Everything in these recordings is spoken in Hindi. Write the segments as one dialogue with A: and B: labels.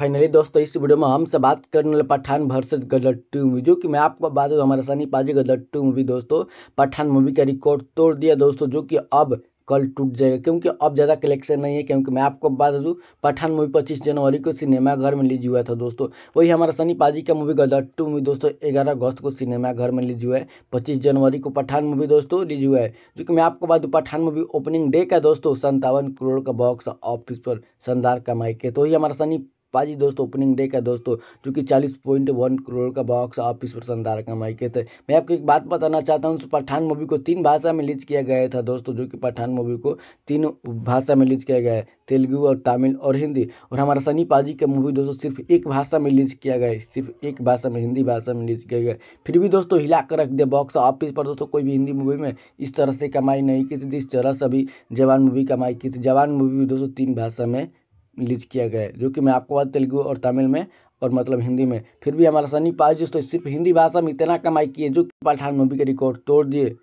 A: फाइनली दोस्तों इस वीडियो में हम बात करने वाले Pathaan versus Gadar two movie जो कि मैं आपको बात दूँ हमारा सनी पाजी गदर टू मूवी दोस्तों पठान मूवी का रिकॉर्ड तोड़ दिया दोस्तों जो कि अब कल टूट जाएगा क्योंकि अब ज़्यादा कलेक्शन नहीं है क्योंकि मैं आपको बता दूँ पठान मूवी पच्चीस जनवरी को सिनेमाघर में लीजिए हुआ था दोस्तों वही हमारा सनी पाजी का मूवी गदर टू मूवी दोस्तों ग्यारह अगस्त को सिनेमाघर में लीजिए हुआ है पच्चीस जनवरी को पठान मूवी दोस्तों लीजिए हुआ है जो कि मैं आपको बता दूँ पठान मूवी ओपनिंग डे का दोस्तों संतावन करोड़ का बॉक्स ऑफिस पर शानदार कमाई के तो वही हमारा सनी पाजी दोस्तों ओपनिंग डे का दोस्तों जो कि चालीस पॉइंट वन करोड़ का बॉक्स ऑफिस पर शानदार कमाई के थे मैं आपको एक बात बताना चाहता हूँ पठान मूवी को तीन भाषा में लीज किया गया था दोस्तों जो कि पठान मूवी को तीन भाषा में लीज किया गया है तेलुगु और तमिल और हिंदी और हमारा सनी पाजी का मूवी दोस्तों सिर्फ एक भाषा में लीज किया गया सिर्फ एक भाषा में हिंदी भाषा में लीज किया गया फिर भी दोस्तों हिला कर रख दिया बॉक्स ऑफिस पर दोस्तों कोई भी हिंदी मूवी में इस तरह से कमाई नहीं की थी जिस तरह से अभी जवान मूवी कमाई की थी जवान मूवी भी दोस्तों तीन भाषा में रिलीज किया गया है जो कि मैं आपको बाद तेलुगु और तमिल में और मतलब हिंदी में फिर भी हमारा सनी पाज तो सिर्फ हिंदी भाषा में इतना कमाई किए जो पठान मूवी के रिकॉर्ड तोड़ दिए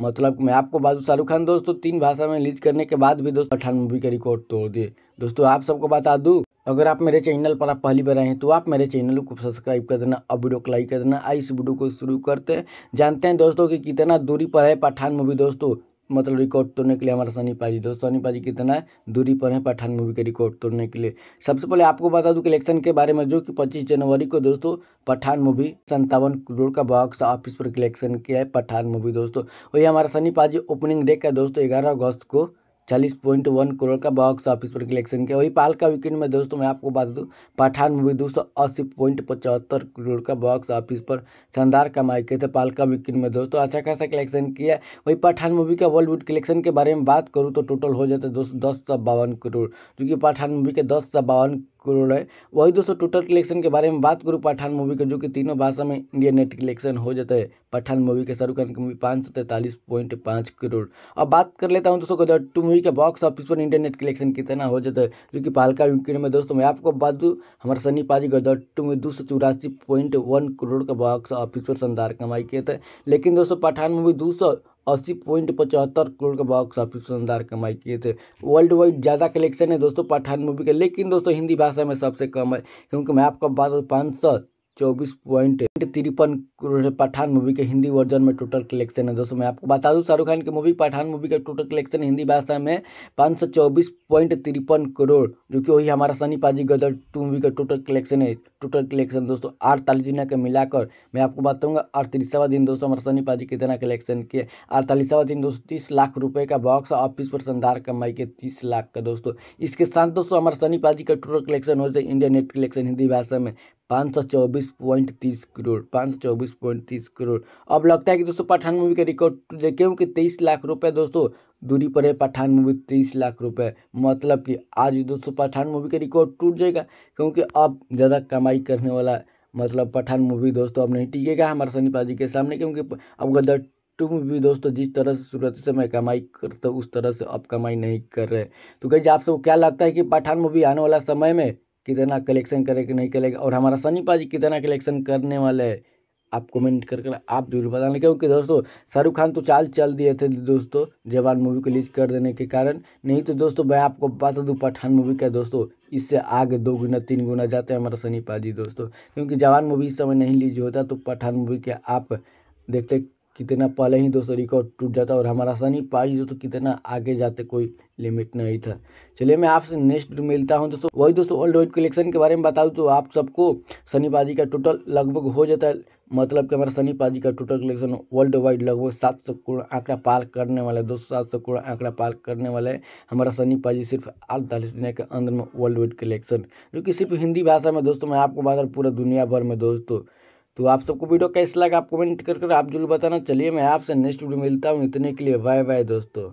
A: मतलब मैं आपको बाजू शाहरुख खान दोस्तों तो तीन भाषा में रिलीज करने के बाद भी दोस्तों पठान मूवी के रिकॉर्ड तोड़ दिए दोस्तों आप सबको बता दूँ अगर आप मेरे चैनल पर आप पहली बार आए हैं तो आप मेरे चैनल को सब्सक्राइब कर देना और वीडियो को लाइक कर देना इस वीडियो को शुरू करते हैं जानते हैं दोस्तों कि कितना दूरी पर है पठान मूवी दोस्तों मतलब रिकॉर्ड तोड़ने के लिए हमारा सनी पाजी दोस्तों सनी पाजी कितना है दूरी पर है पठान मूवी के रिकॉर्ड तोड़ने के लिए सबसे पहले आपको बता दूं कि इलेक्शन के बारे में जो कि 25 जनवरी को दोस्तों पठान मूवी संतावन करोड़ का बॉक्स ऑफिस पर कलेक्शन किया है पठान मूवी दोस्तों वही हमारा सनी पाजी ओपनिंग डे का दोस्तों ग्यारह अगस्त को चालीस पॉइंट वन करोड़ का बॉक्स ऑफिस पर कलेक्शन किया वही पाल का वीकेंड में दोस्तों मैं आपको बता दूँ पठान मूवी दो सौ अस्सी पॉइंट पचहत्तर करोड़ का बॉक्स ऑफिस पर शानदार कमाई किए थे पाल का वीकेंड में दोस्तों अच्छा खासा कलेक्शन किया वही पठान मूवी का वर्ल्डवुड कलेक्शन के बारे में बात करूँ तो टोटल हो जाता है दोस्तों दस सौ बावन करोड़ जो पठान मूवी के दस सौ बावन करोड़ है वही दोस्तों टोटल कलेक्शन के बारे में बात करूँ पठान मूवी का जो कि तीनों भाषा में इंडियन नेट कलेक्शन हो जाता है पठान मूवी के शाहरुख खान की मूवी पाँच सौ तैंतालीस पॉइंट पाँच करोड़ अब बात कर लेता हूँ दोस्तों गदर टू मूवी के बॉक्स ऑफिस पर इंडियन नेट कलेक्शन कितना हो जाता है जो कि पालका वीकेंड में दोस्तों मैं आपको बता दूँ हमारे सनी पाजी गदर टू में दो चौरासी पॉइंट वन करोड़ का बॉक्स ऑफिस पर शानदार कमाई किया था लेकिन दोस्तों पठान मूवी दो सौ अस्सी पॉइंट पचहत्तर करोड़ का बॉक्स ऑफिस शानदार कमाई किए थे वर्ल्ड वाइड ज़्यादा कलेक्शन है दोस्तों पठान मूवी का लेकिन दोस्तों हिंदी भाषा में सबसे कम है क्योंकि मैं आपको बात पाँच सौ चौबीस पॉइंट तिरपन करोड़ पठान मूवी के हिंदी वर्जन में टोटल कलेक्शन है दोस्तों मैं आपको बता दूं शाहरुख खान की मूवी पठान मूवी का टोटल कलेक्शन हिंदी भाषा में पाँच सौ चौबीस पॉइंट तिरपन करोड़ जो कि वही हमारा सनी पाजी गदर टू मूवी का टोटल कलेक्शन है टोटल कलेक्शन दोस्तों आठ तालीसिना का मिलाकर मैं आपको बताऊँगा अड़तीसवा दिन दोस्तों हमारा सनी पाजी कितना कलेक्शन किए अड़तालीसवा दिन दोस्तों तीस लाख रुपये का बॉक्स ऑफिस पर शानदार कमाई के तीस लाख का दोस्तों इसके साथ दोस्तों हमारा सनी पाजी का टोटल कलेक्शन हो जाए इंडिया नेट कलेक्शन हिंदी भाषा में पाँच सौ चौबीस पॉइंट तीस करोड़ पाँच सौ चौबीस पॉइंट तीस करोड़ अब लगता है कि दोस्तों पठान मूवी का रिकॉर्ड जाए क्योंकि तेईस लाख रुपए दोस्तों दूरी पर है पठान मूवी तेईस लाख रुपए मतलब कि आज दोस्तों पठान मूवी का रिकॉर्ड टूट जाएगा क्योंकि अब ज़्यादा कमाई करने वाला मतलब पठान मूवी दोस्तों अब नहीं टिकेगा हमारे सनीपा जी के सामने क्योंकि अब गदर टू मूवी दोस्तों जिस तरह से से समय कमाई करते उस तरह से अब कमाई नहीं कर रहे तो कहीं आप सबको क्या लगता है कि पठान मूवी आने वाला समय में कितना कलेक्शन करेगा नहीं करेगा और हमारा सनी पाजी कितना कलेक्शन करने वाला है आप कमेंट कर कर आप जरूर बताने क्योंकि दोस्तों शाहरुख खान तो चाल चल दिए थे दोस्तों जवान मूवी को रिलीज कर देने के कारण नहीं तो दोस्तों मैं आपको बता दूँ पठान मूवी का दोस्तों इससे आगे दो गुना तीन गुना जाते हैं हमारा सनी पाजी दोस्तों क्योंकि जवान मूवी इस समय नहीं रिलीज होता तो पठान मूवी के आप देखते कितना पहले ही दोस्तों रिकॉर्ड टूट जाता और हमारा सनी पाजी दोस्तों कितना आगे जाते कोई लिमिट नहीं था चलिए मैं आपसे नेक्स्ट मिलता हूँ दोस्तों वही दोस्तों ओल्ड वाइड कलेक्शन के बारे में बताऊँ तो आप सबको सनी पाजी का टोटल लगभग हो जाता है मतलब कि हमारा सनी पाजी का टोटल कलेक्शन वर्ल्ड वाइड लगभग सात सौ करोड़ आंकड़ा पार करने वाला है दोस्तों सात सौ करोड़ आंकड़ा पार करने वाला है हमारा सनी पाजी सिर्फ अड़तालीस दिन के अंदर में वर्ल्ड वाइड कलेक्शन जो कि सिर्फ हिंदी भाषा में दोस्तों मैं आपको बता पूरा दुनिया भर में दोस्तों तो आप सबको वीडियो कैसा लगा आप कमेंट कर कर आप जरूर बताना चलिए मैं आपसे नेक्स्ट वीडियो मिलता हूँ इतने के लिए बाय बाय दोस्तों